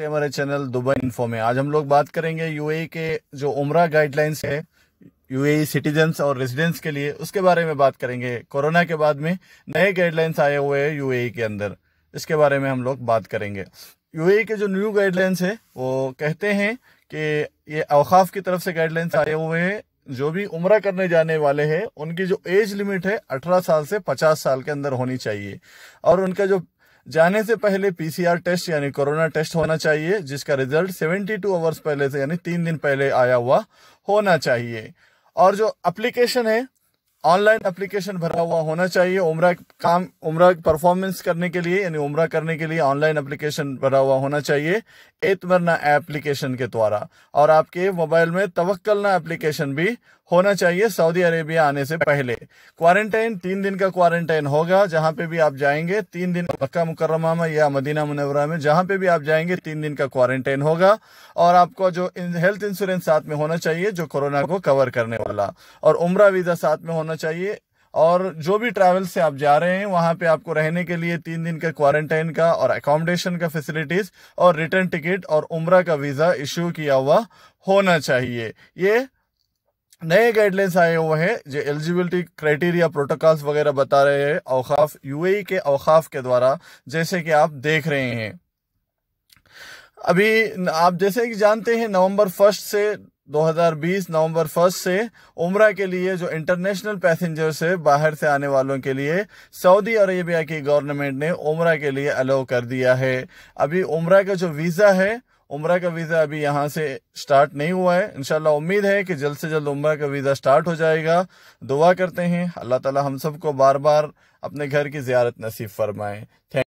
हमारे channel Dubai info में आज हम लोग बात करेंगे यूएई के जो उम्र गाइडलाइंस है यूएई सिटीजन्स और रेजिडेंट्स के लिए उसके बारे में बात करेंगे कोरोना के बाद में नए गाइडलाइंस आए हुए हैं यूएई के अंदर इसके बारे में हम लोग बात करेंगे यूएई के जो न्यू गाइडलाइंस है वो कहते हैं कि ये अवकाफ की तरफ से गाइडलाइंस आए हुए हैं जो भी उम्र करने जाने वाले हैं उनकी जो एज लिमिट है 18 साल से 50 साल के अंदर होनी चाहिए और उनका जो जाने से पहले पीसीआर टेस्ट यानी कोरोना टेस्ट होना चाहिए जिसका रिजल्ट 72 आवर्स पहले से यानी तीन दिन पहले आया हुआ होना चाहिए और जो एप्लीकेशन है ऑनलाइन एप्लीकेशन भरा हुआ होना चाहिए उम्र काम उम्र परफॉर्मेंस करने के लिए यानी उम्र करने के लिए ऑनलाइन एप्लीकेशन भरा हुआ होना चाहिए एतमरना एप्लीकेशन के द्वारा और आपके मोबाइल में तवक्कलना एप्लीकेशन भी होना चाहिए सऊदी अरेबिया आने से पहले क्वारंटाइन तीन दिन का क्वारंटाइन होगा जहां पे भी आप जाएंगे तीन दिन मक्का मुकर्रमा में या मदीना मुनवरा में जहां पे भी आप जाएंगे तीन दिन का क्वारंटाइन होगा और आपको जो हेल्थ इंश्योरेंस साथ में होना चाहिए जो कोरोना को कवर करने वाला और उमरा वीजा साथ में होना चाहिए और जो भी ट्रैवल से आप जा रहे हैं वहां पे आपको रहने के लिए तीन दिन का क्वारंटाइन का और अकोमोडेशन का फैसिलिटीज और रिटर्न टिकट और उम्र का वीजा इश्यू किया हुआ होना चाहिए ये नए गाइडलाइंस आए हुए हैं जो एलिजिबिलिटी क्राइटेरिया प्रोटोकॉल्स वगैरह बता रहे हैं अवकाफ यूएई e के अवकाफ के द्वारा जैसे कि आप देख रहे हैं अभी आप जैसे कि जानते हैं नवंबर फर्स्ट से 2020 नवंबर फर्स्ट से उमरा के लिए जो इंटरनेशनल पैसेंजर से बाहर से आने वालों के लिए सऊदी अरेबिया की गवर्नमेंट ने उमरा के लिए अलाउ कर दिया है अभी उम्र का जो वीज़ा है उम्र का वीज़ा अभी यहाँ से स्टार्ट नहीं हुआ है इनशाला उम्मीद है कि जल्द से जल्द उम्र का वीज़ा स्टार्ट हो जाएगा दुआ करते हैं अल्लाह ताला हम सबको बार बार अपने घर की ज़्यारत नसीब फरमाए थैंक